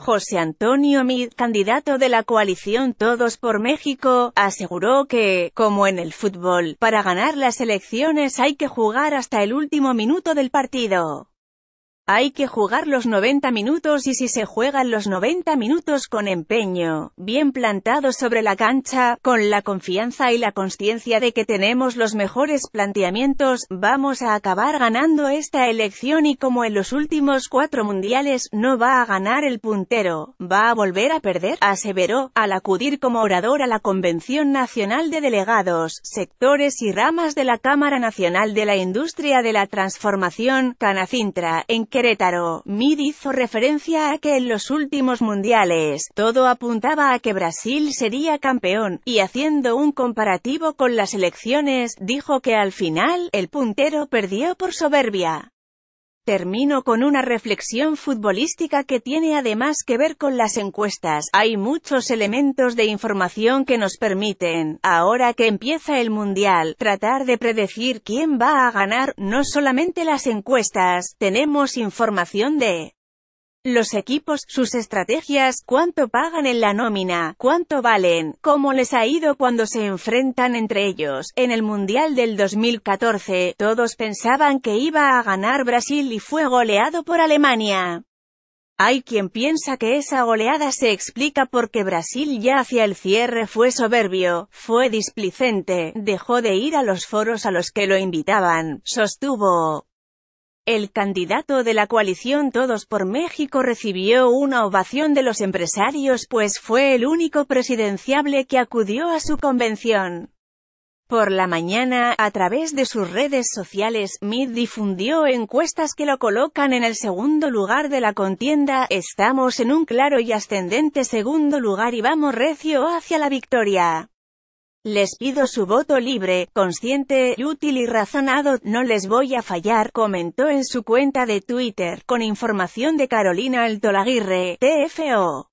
José Antonio Mid, candidato de la coalición Todos por México, aseguró que, como en el fútbol, para ganar las elecciones hay que jugar hasta el último minuto del partido. Hay que jugar los 90 minutos y si se juegan los 90 minutos con empeño, bien plantado sobre la cancha, con la confianza y la conciencia de que tenemos los mejores planteamientos, vamos a acabar ganando esta elección y como en los últimos cuatro mundiales, no va a ganar el puntero, va a volver a perder, aseveró, al acudir como orador a la Convención Nacional de Delegados, Sectores y Ramas de la Cámara Nacional de la Industria de la Transformación, Canacintra, en que Querétaro, Mid hizo referencia a que en los últimos mundiales, todo apuntaba a que Brasil sería campeón, y haciendo un comparativo con las elecciones, dijo que al final, el puntero perdió por soberbia. Termino con una reflexión futbolística que tiene además que ver con las encuestas. Hay muchos elementos de información que nos permiten, ahora que empieza el Mundial, tratar de predecir quién va a ganar, no solamente las encuestas, tenemos información de los equipos, sus estrategias, cuánto pagan en la nómina, cuánto valen, cómo les ha ido cuando se enfrentan entre ellos. En el Mundial del 2014, todos pensaban que iba a ganar Brasil y fue goleado por Alemania. Hay quien piensa que esa goleada se explica porque Brasil ya hacia el cierre fue soberbio, fue displicente, dejó de ir a los foros a los que lo invitaban, sostuvo. El candidato de la coalición Todos por México recibió una ovación de los empresarios pues fue el único presidenciable que acudió a su convención. Por la mañana, a través de sus redes sociales, Mid difundió encuestas que lo colocan en el segundo lugar de la contienda, estamos en un claro y ascendente segundo lugar y vamos recio hacia la victoria. Les pido su voto libre, consciente, útil y razonado, no les voy a fallar, comentó en su cuenta de Twitter, con información de Carolina Altolaguirre, TFO.